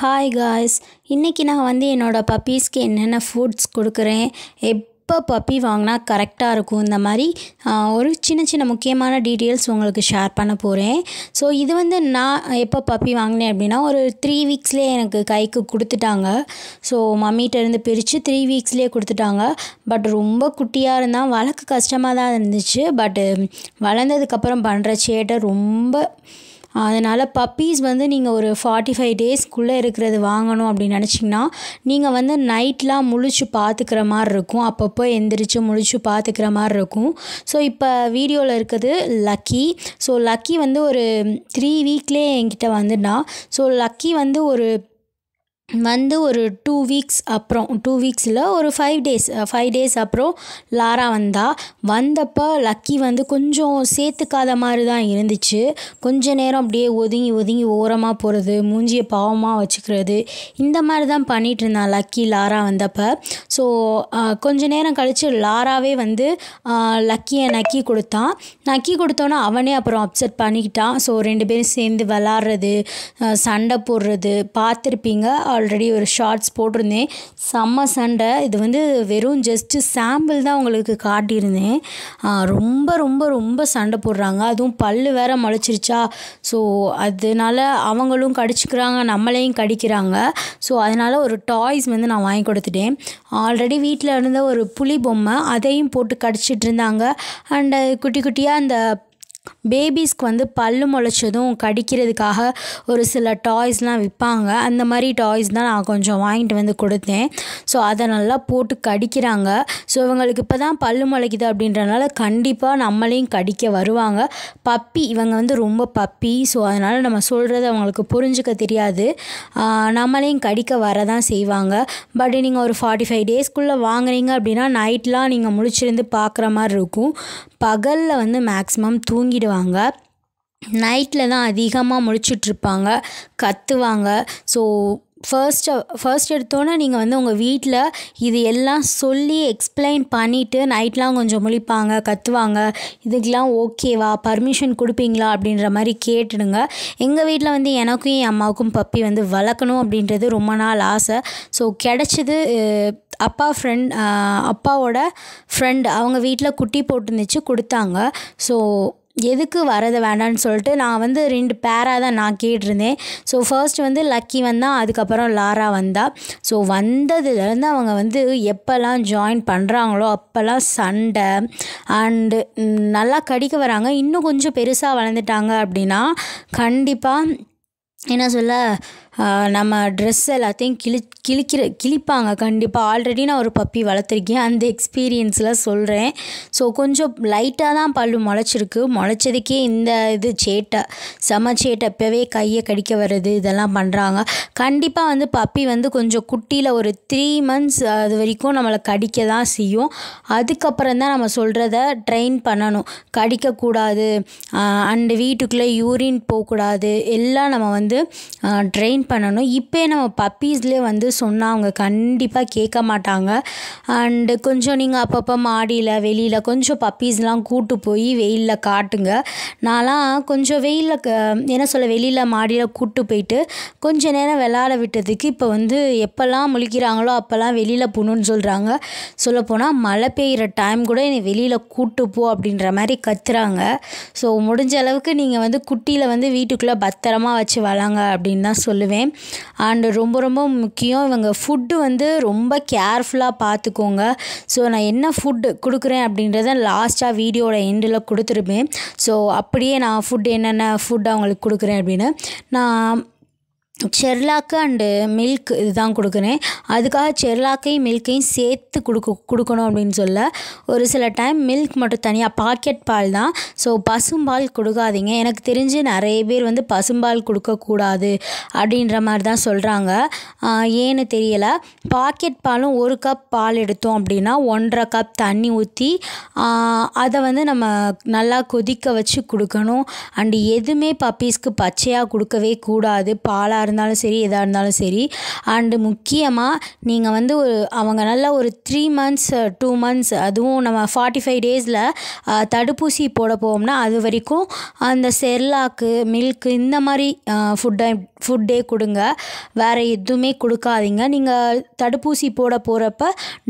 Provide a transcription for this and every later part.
hi guys இன்றைக்கி நான் வந்து என்னோடய பப்பீஸ்க்கு என்னென்ன ஃபுட்ஸ் கொடுக்குறேன் எப்போ பப்பி வாங்கினா கரெக்டாக இருக்கும் இந்த மாதிரி ஒரு சின்ன சின்ன முக்கியமான டீட்டெயில்ஸ் உங்களுக்கு ஷேர் பண்ண போகிறேன் ஸோ இது வந்து நான் எப்போ பப்பி வாங்கினேன் அப்படின்னா ஒரு த்ரீ வீக்ஸ்லேயே எனக்கு கைக்கு கொடுத்துட்டாங்க ஸோ மம்மிகிட்டேருந்து பிரித்து த்ரீ வீக்ஸ்லேயே கொடுத்துட்டாங்க பட் ரொம்ப குட்டியாக இருந்தால் வளர்க்க கஷ்டமாக தான் இருந்துச்சு பட் வளர்ந்ததுக்கப்புறம் பண்ணுற சேட்டை ரொம்ப அதனால் பப்பீஸ் வந்து நீங்கள் ஒரு ஃபார்ட்டி ஃபைவ் டேஸ்க்குள்ளே இருக்கிறது வாங்கணும் அப்படின்னு நினச்சிங்கன்னா நீங்கள் வந்து நைட்லாம் முழிச்சு பார்த்துக்கிற மாதிரி இருக்கும் அப்பப்போ எந்திரிச்சு முழிச்சு பார்த்துக்கிற மாதிரி இருக்கும் ஸோ இப்போ வீடியோவில் இருக்கிறது லக்கி ஸோ லக்கி வந்து ஒரு த்ரீ வீக்லேயே என்கிட்ட வந்துட்டான் ஸோ லக்கி வந்து ஒரு வந்து ஒரு டூ வீக்ஸ் அப்புறம் டூ வீக்ஸில் ஒரு ஃபைவ் டேஸ் ஃபைவ் டேஸ் அப்புறம் லாரா வந்தா வந்தப்போ லக்கி வந்து கொஞ்சம் சேர்த்துக்காத மாதிரி தான் இருந்துச்சு கொஞ்ச நேரம் அப்படியே ஒதுங்கி ஒதுங்கி ஓரமாக போகிறது மூஞ்சியை பாவமாக வச்சுக்கிறது இந்த மாதிரி தான் பண்ணிகிட்டு இருந்தான் லக்கி லாரா வந்தப்போ ஸோ கொஞ்ச நேரம் கழித்து லாராவே வந்து லக்கியை நக்கி கொடுத்தான் நக்கி கொடுத்தோன்னா அவனே அப்புறம் அப்செட் பண்ணிக்கிட்டான் ஸோ ரெண்டு பேரும் சேர்ந்து விளாட்றது சண்டை போடுறது பார்த்துருப்பீங்க ஆல்ரெடி ஒரு ஷார்ட்ஸ் போட்டிருந்தேன் செம்ம சண்டை இது வந்து வெறும் ஜஸ்ட்டு சாம்பிள் தான் உங்களுக்கு காட்டியிருந்தேன் ரொம்ப ரொம்ப ரொம்ப சண்டை போடுறாங்க அதுவும் பல் வேற முளைச்சிருச்சா ஸோ அதனால் அவங்களும் கடிச்சிக்கிறாங்க நம்மளையும் கடிக்கிறாங்க ஸோ அதனால் ஒரு டாய்ஸ் வந்து நான் வாங்கி கொடுத்துட்டேன் ஆல்ரெடி வீட்டில் இருந்த ஒரு புலி பொம்மை அதையும் போட்டு கடிச்சிட்ருந்தாங்க அண்டு குட்டி குட்டியாக அந்த பேபிஸ்க்கு வந்து பல்லு முளைச்சதும் கடிக்கிறதுக்காக ஒரு சில டாய்ஸ்லாம் விற்பாங்க அந்த மாதிரி டாய்ஸ் தான் நான் கொஞ்சம் வாங்கிட்டு வந்து கொடுத்தேன் ஸோ அதை நல்லா போட்டு கடிக்கிறாங்க ஸோ இவங்களுக்கு இப்போ தான் பல்லு முளைக்குது அப்படின்றனால கண்டிப்பாக நம்மளையும் கடிக்க வருவாங்க பப்பி இவங்க வந்து ரொம்ப பப்பி ஸோ அதனால் நம்ம சொல்கிறது அவங்களுக்கு புரிஞ்சுக்க தெரியாது நம்மளையும் கடிக்க வர தான் செய்வாங்க பட் நீங்கள் ஒரு ஃபார்ட்டி ஃபைவ் டேஸ்க்குள்ளே வாங்குறீங்க அப்படின்னா நைட்லாம் நீங்கள் முழிச்சிருந்து பார்க்குற மாதிரி இருக்கும் பகலில் வந்து மேக்ஸிமம் தூங்கி தூங்கிடுவாங்க நைட்டில் தான் அதிகமாக முழிச்சிட்ருப்பாங்க கத்துவாங்க ஸோ ஃபர்ஸ்ட்டு ஃபர்ஸ்ட் எடுத்தோன்னே நீங்கள் வந்து உங்கள் வீட்டில் இது எல்லாம் சொல்லி எக்ஸ்பிளைன் பண்ணிவிட்டு நைட்லாம் கொஞ்சம் முழிப்பாங்க கத்துவாங்க இதுக்கெலாம் ஓகேவா பர்மிஷன் கொடுப்பீங்களா அப்படின்ற மாதிரி கேட்டுடுங்க எங்கள் வீட்டில் வந்து எனக்கும் என் அம்மாவுக்கும் பப்பி வந்து வளர்க்கணும் அப்படின்றது ரொம்ப நாள் ஆசை ஸோ கிடச்சிது அப்பா ஃப்ரெண்ட் அப்பாவோட ஃப்ரெண்ட் அவங்க வீட்டில் குட்டி போட்டுருந்துச்சு கொடுத்தாங்க ஸோ எதுக்கு வரது வேண்டான்னு சொல்லிட்டு நான் வந்து ரெண்டு பேராக தான் நான் கேட்டிருந்தேன் ஸோ ஃபர்ஸ்ட் வந்து லக்கி வந்தால் அதுக்கப்புறம் லாரா வந்தா ஸோ வந்ததுலேருந்து அவங்க வந்து எப்போல்லாம் ஜாயின் பண்ணுறாங்களோ அப்போல்லாம் சண்டை அண்டு நல்லா கடிக்க வராங்க இன்னும் கொஞ்சம் பெருசாக வளர்ந்துட்டாங்க அப்படின்னா கண்டிப்பாக என்ன சொல்ல நம்ம ட்ரெஸ் எல்லாத்தையும் கிழி கிழிக்கிற கிழிப்பாங்க கண்டிப்பாக ஆல்ரெடி நான் ஒரு பப்பி வளர்த்துருக்கேன் அந்த எக்ஸ்பீரியன்ஸில் சொல்கிறேன் ஸோ கொஞ்சம் லைட்டாக தான் பல்லு முளைச்சிருக்கு முளைச்சதுக்கே இந்த இது சேட்டை செம சேட்டை இப்போவே கையை கடிக்க வர்றது இதெல்லாம் பண்ணுறாங்க கண்டிப்பாக வந்து பப்பி வந்து கொஞ்சம் குட்டியில் ஒரு த்ரீ மந்த்ஸ் அது வரைக்கும் நம்மளை கடிக்க தான் செய்யும் அதுக்கப்புறம் தான் நம்ம சொல்கிறத ட்ரெயின் பண்ணணும் கடிக்கக்கூடாது அண்டு வீட்டுக்குள்ளே யூரின் போகக்கூடாது எல்லாம் நம்ம வந்து ட்ரெயின் மெயின்டைன் பண்ணணும் இப்போ நம்ம பப்பீஸ்லேயே வந்து சொன்னால் அவங்க கண்டிப்பாக கேட்க மாட்டாங்க அண்டு கொஞ்சம் நீங்கள் அப்பப்போ மாடியில் வெளியில் கொஞ்சம் பப்பீஸ்லாம் கூட்டு போய் வெயிலில் காட்டுங்க நான்லாம் கொஞ்சம் வெயிலில் என்ன சொல்ல வெளியில் மாடியில் கூட்டு போயிட்டு கொஞ்சம் நேரம் விளாட விட்டதுக்கு இப்போ வந்து எப்போல்லாம் முழிக்கிறாங்களோ அப்போல்லாம் வெளியில் போகணுன்னு சொல்கிறாங்க சொல்லப்போனால் மழை பெய்கிற டைம் கூட என்னை வெளியில் கூட்டு போ அப்படின்ற மாதிரி கத்துறாங்க ஸோ முடிஞ்ச அளவுக்கு நீங்கள் வந்து குட்டியில் வந்து வீட்டுக்குள்ளே பத்திரமா வச்சு வளாங்க அப்படின்னு தான் சொல்லுவேன் சொல்லுவேன் அண்டு ரொம்ப ரொம்ப முக்கியம் இவங்க ஃபுட்டு வந்து ரொம்ப கேர்ஃபுல்லாக பார்த்துக்கோங்க ஸோ நான் என்ன ஃபுட்டு கொடுக்குறேன் அப்படின்றத லாஸ்ட்டாக வீடியோட எண்டில் கொடுத்துருப்பேன் ஸோ அப்படியே நான் ஃபுட் என்னென்ன ஃபுட் அவங்களுக்கு கொடுக்குறேன் அப்படின்னு நான் செர்லாக்கு அண்டு மில்க் இதுதான் கொடுக்குறேன் அதுக்காக செர்லாக்கையும் மில்க்கையும் சேர்த்து கொடுக்க கொடுக்கணும் அப்படின்னு சொல்ல ஒரு சில டைம் மில்க் மட்டும் தனியாக பாக்கெட் பால் தான் ஸோ பசும்பால் கொடுக்காதீங்க எனக்கு தெரிஞ்சு நிறைய பேர் வந்து பசும்பால் கொடுக்கக்கூடாது அப்படின்ற மாதிரி தான் சொல்கிறாங்க ஏன்னு தெரியலை பாக்கெட் பாலும் ஒரு கப் பால் எடுத்தோம் அப்படின்னா ஒன்றரை கப் தண்ணி ஊற்றி அதை வந்து நம்ம நல்லா கொதிக்க வச்சு கொடுக்கணும் அண்டு எதுவுமே பப்பீஸ்க்கு பச்சையாக கொடுக்கவே கூடாது பாலாக இருந்தாலும் சரி எதாக இருந்தாலும் சரி அண்டு முக்கியமாக நீங்கள் வந்து ஒரு அவங்க நல்லா ஒரு த்ரீ மந்த்ஸ் டூ மந்த்ஸ் அதுவும் நம்ம ஃபார்ட்டி ஃபைவ் டேஸில் தடுப்பூசி போட போவோம்னா அது வரைக்கும் அந்த செர்லாக்கு மில்க்கு இந்த மாதிரி ஃபுட்டை ஃபுட்டே கொடுங்க வேறு எதுவுமே கொடுக்காதீங்க நீங்கள் தடுப்பூசி போட போகிறப்ப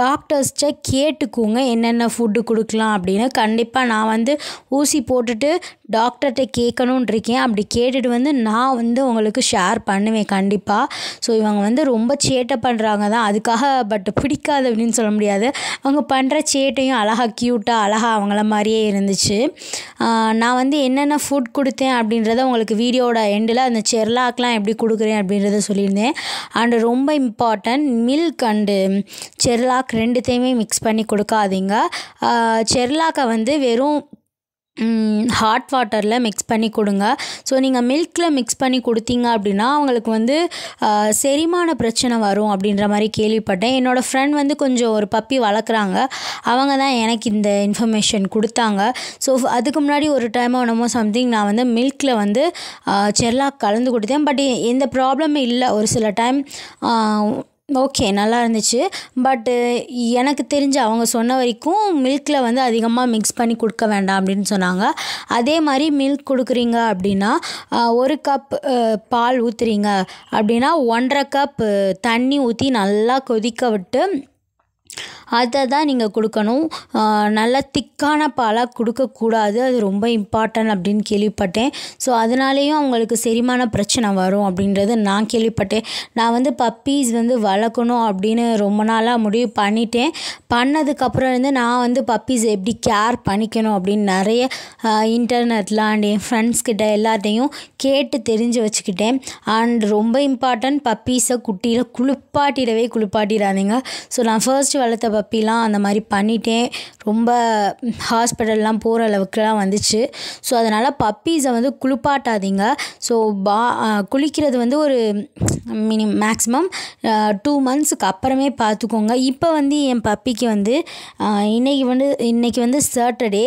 டாக்டர்ஸ்ட்ட கேட்டுக்கோங்க என்னென்ன ஃபுட்டு கொடுக்கலாம் அப்படின்னு கண்டிப்பாக நான் வந்து ஊசி போட்டுட்டு டாக்டர்கிட்ட கேட்கணுன் இருக்கேன் அப்படி கேட்டுட்டு வந்து நான் வந்து உங்களுக்கு ஷேர் பண்ணுவேன் கண்டிப்பாக ஸோ இவங்க வந்து ரொம்ப சேட்டை பண்ணுறாங்க தான் அதுக்காக பட் பிடிக்காது அப்படின்னு சொல்ல முடியாது அவங்க பண்ணுற சேட்டையும் அழகாக க்யூட்டாக அழகாக அவங்கள மாதிரியே இருந்துச்சு நான் வந்து என்னென்ன ஃபுட் கொடுத்தேன் அப்படின்றத உங்களுக்கு வீடியோட எண்டில் அந்த செர்லாக்லாம் எப்படி கொடுக்குறேன் அப்படின்றத சொல்லியிருந்தேன் அண்டு ரொம்ப இம்பார்ட்டன்ட் மில்க் அண்டு செர்லாக் ரெண்டுத்தையுமே மிக்ஸ் பண்ணி கொடுக்காதீங்க செர்லாக்கை வந்து வெறும் ஹாட் வாட்டரில் மிக்ஸ் பண்ணி கொடுங்க ஸோ நீங்கள் மில்கில் மிக்ஸ் பண்ணி கொடுத்தீங்க அப்படின்னா அவங்களுக்கு வந்து செரிமான பிரச்சனை வரும் அப்படின்ற மாதிரி கேள்விப்பட்டேன் என்னோடய ஃப்ரெண்ட் வந்து கொஞ்சம் ஒரு பப்பி வளர்க்குறாங்க அவங்க தான் எனக்கு இந்த இன்ஃபர்மேஷன் கொடுத்தாங்க ஸோ அதுக்கு முன்னாடி ஒரு டைம் என்னமோ சம்திங் நான் வந்து மில்கில் வந்து செர்லாக் கலந்து கொடுத்தேன் பட் எந்த ப்ராப்ளமும் இல்லை ஒரு சில டைம் ஓகே நல்லா இருந்துச்சு பட்டு எனக்கு தெரிஞ்சு அவங்க சொன்ன வரைக்கும் மில்கில் வந்து அதிகமாக மிக்ஸ் பண்ணி கொடுக்க வேண்டாம் அப்படின்னு சொன்னாங்க அதே மாதிரி மில்க் கொடுக்குறீங்க அப்படின்னா ஒரு கப் பால் ஊற்றுறீங்க அப்படின்னா ஒன்றரை கப் தண்ணி ஊற்றி நல்லா கொதிக்க விட்டு அதை தான் நீங்கள் கொடுக்கணும் நல்ல திக்கான பாலாக கொடுக்கக்கூடாது அது ரொம்ப இம்பார்ட்டன்ட் அப்படின்னு கேள்விப்பட்டேன் ஸோ அதனாலேயும் அவங்களுக்கு செரிமான பிரச்சனை வரும் அப்படின்றது நான் கேள்விப்பட்டேன் நான் வந்து பப்பீஸ் வந்து வளர்க்கணும் அப்படின்னு ரொம்ப நாளாக முடிவு பண்ணிட்டேன் பண்ணதுக்கப்புறம் வந்து நான் வந்து பப்பீஸ் எப்படி கேர் பண்ணிக்கணும் அப்படின்னு நிறைய இன்டர்நெட்டில் அண்ட் என் ஃப்ரெண்ட்ஸ்கிட்ட எல்லாத்தையும் கேட்டு தெரிஞ்சு வச்சுக்கிட்டேன் அண்ட் ரொம்ப இம்பார்ட்டன்ட் பப்பீஸை குட்டியில் குளிப்பாட்டிடவே குளிப்பாட்டிடாதீங்க ஸோ நான் ஃபர்ஸ்ட் ஃபஸ்ட்டு வளர்த்த பப்பிலாம் அந்த மாதிரி பண்ணிட்டேன் ரொம்ப ஹாஸ்பிட்டல்லாம் போகிற அளவுக்குலாம் வந்துச்சு ஸோ அதனால் பப்பீஸை வந்து குளிப்பாட்டாதீங்க ஸோ பா குளிக்கிறது வந்து ஒரு மினி மேக்ஸிமம் டூ மந்த்ஸுக்கு அப்புறமே பார்த்துக்கோங்க இப்போ வந்து என் பப்பிக்கு வந்து இன்றைக்கி வந்து இன்றைக்கி வந்து சாட்டர்டே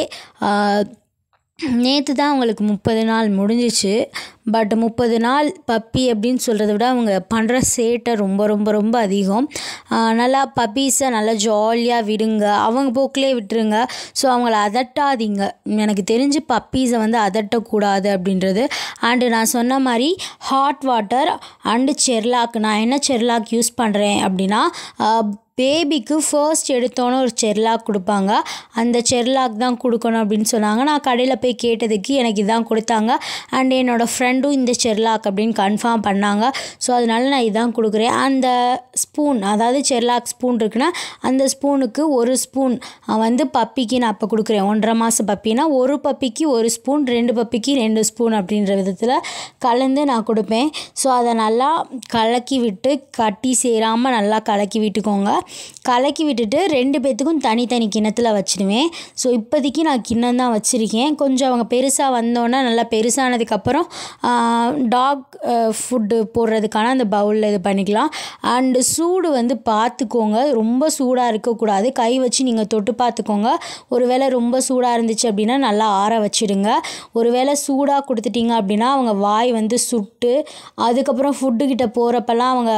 நேற்று தான் அவங்களுக்கு முப்பது நாள் முடிஞ்சிச்சு பட் முப்பது நாள் பப்பி அப்படின்னு சொல்கிறத விட அவங்க பண்ணுற சேட்டை ரொம்ப ரொம்ப ரொம்ப அதிகம் நல்லா பப்பீஸை நல்லா ஜாலியாக விடுங்க அவங்க போக்கிலே விட்டுருங்க ஸோ அவங்கள அதட்டாதீங்க எனக்கு தெரிஞ்சு பப்பீஸை வந்து அதட்டக்கூடாது அப்படின்றது அண்டு நான் சொன்ன மாதிரி ஹாட் வாட்டர் அண்டு செர்லாக் நான் என்ன செர்லாக் யூஸ் பண்ணுறேன் அப்படின்னா பேபிக்கு ஃபர்ஸ்ட் எடுத்தோன்னே ஒரு செர்லாக் கொடுப்பாங்க அந்த செர்லாக் தான் கொடுக்கணும் அப்படின்னு சொன்னாங்க நான் கடையில் போய் கேட்டதுக்கு எனக்கு இதான் கொடுத்தாங்க அண்ட் என்னோடய ஃப்ரெண்ட் ரெண்டும் இந்த செர்லாக் அப்படின்னு கன்ஃபார்ம் பண்ணாங்க ஸோ அதனால் நான் இதான் கொடுக்குறேன் அந்த ஸ்பூன் அதாவது செர்லாக் ஸ்பூன் இருக்குன்னா அந்த ஸ்பூனுக்கு ஒரு ஸ்பூன் வந்து பப்பிக்கு நான் அப்போ கொடுக்குறேன் ஒன்றரை மாதம் பப்பினா ஒரு பப்பிக்கு ஒரு ஸ்பூன் ரெண்டு பப்பிக்கு ரெண்டு ஸ்பூன் அப்படின்ற விதத்தில் கலந்து நான் கொடுப்பேன் ஸோ அதை நல்லா கலக்கி விட்டு கட்டி சேராமல் நல்லா கலக்கி விட்டுக்கோங்க கலக்கி விட்டுட்டு ரெண்டு பேர்த்துக்கும் தனித்தனி கிணத்துல வச்சுடுவேன் ஸோ இப்போதைக்கு நான் கிண்ணம் தான் வச்சுருக்கேன் கொஞ்சம் அவங்க பெருசாக வந்தோன்னா நல்லா பெருசானதுக்கப்புறம் டாக் ஃபுட்டு போடுறதுக்கான அந்த பவுலில் இது பண்ணிக்கலாம் அண்டு சூடு வந்து பார்த்துக்கோங்க ரொம்ப சூடாக இருக்கக்கூடாது கை வச்சு நீங்கள் தொட்டு பார்த்துக்கோங்க ஒரு வேளை ரொம்ப சூடாக இருந்துச்சு அப்படின்னா நல்லா ஆற வச்சுடுங்க ஒரு வேளை சூடாக கொடுத்துட்டிங்க அப்படின்னா அவங்க வாய் வந்து சுட்டு அதுக்கப்புறம் ஃபுட்டுக்கிட்ட போகிறப்பெல்லாம் அவங்க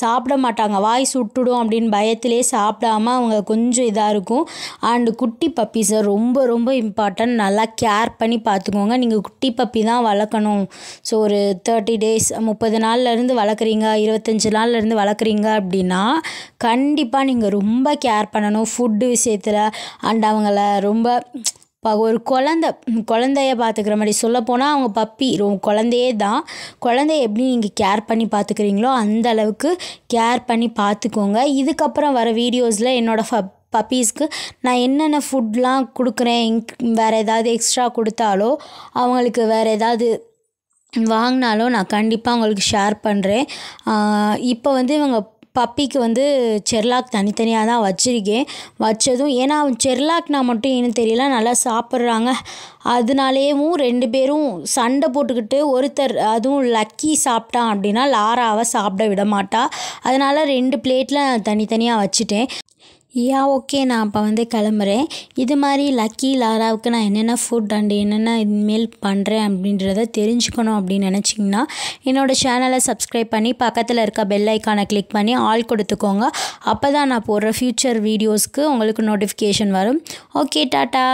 சாப்பிட மாட்டாங்க வாய் சுட்டுடும் அப்படின்னு பயத்திலே சாப்பிடாம அவங்க கொஞ்சம் இதாக இருக்கும் அண்டு குட்டி பப்பீஸை ரொம்ப ரொம்ப இம்பார்ட்டன்ட் நல்லா கேர் பண்ணி பார்த்துக்கோங்க நீங்கள் குட்டி பப்பி தான் வளர்க்கணும் ஸோ ஒரு தேர்ட்டி டேஸ் முப்பது நாள்லேருந்து வளர்க்குறீங்க இருபத்தஞ்சி நாள்லேருந்து வளர்க்குறீங்க அப்படின்னா கண்டிப்பாக நீங்கள் ரொம்ப கேர் பண்ணணும் ஃபுட்டு விஷயத்தில் அண்ட் அவங்கள ரொம்ப ப ஒரு குழந்த குழந்தைய பார்த்துக்கிற மாதிரி சொல்லப்போனால் அவங்க பப்பி ரொ குழந்தையே தான் குழந்தைய எப்படி நீங்கள் கேர் பண்ணி பார்த்துக்குறீங்களோ அந்த அளவுக்கு கேர் பண்ணி பார்த்துக்கோங்க இதுக்கப்புறம் வர வீடியோஸில் என்னோடய பப்பீஸ்க்கு நான் என்னென்ன ஃபுட்லாம் கொடுக்குறேன் வேறு ஏதாவது எக்ஸ்ட்ரா கொடுத்தாலோ அவங்களுக்கு வேறு ஏதாவது வாங்கினாலும் நான் கண்டிப்பாக உங்களுக்கு ஷேர் பண்ணுறேன் இப்போ வந்து இவங்க பப்பிக்கு வந்து செர்லாக் தனித்தனியாக தான் வச்சுருக்கேன் வச்சதும் ஏன்னா செர்லாக்னா மட்டும் இன்னும் தெரியல நல்லா சாப்பிட்றாங்க அதனாலேயும் ரெண்டு பேரும் சண்டை போட்டுக்கிட்டு ஒருத்தர் அதுவும் லக்கி சாப்பிட்டான் அப்படின்னா லாராவை சாப்பிட விட மாட்டா அதனால் ரெண்டு பிளேட்டில் தனித்தனியாக வச்சுட்டேன் யா ஓகே நான் அப்போ வந்து கிளம்புறேன் இது மாதிரி லக்கி லாராவுக்கு நான் என்னென்ன ஃபுட் அண்டு என்னென்ன இனிமேல் பண்ணுறேன் அப்படின்றத தெரிஞ்சுக்கணும் அப்படின்னு நினச்சிங்கன்னா என்னோடய சேனலை சப்ஸ்கிரைப் பண்ணி பக்கத்தில் இருக்க பெல் ஐக்கானை கிளிக் பண்ணி ஆல் கொடுத்துக்கோங்க அப்போ தான் நான் போடுற ஃப்யூச்சர் வீடியோஸ்க்கு உங்களுக்கு நோட்டிஃபிகேஷன் வரும் ஓகே டாட்டா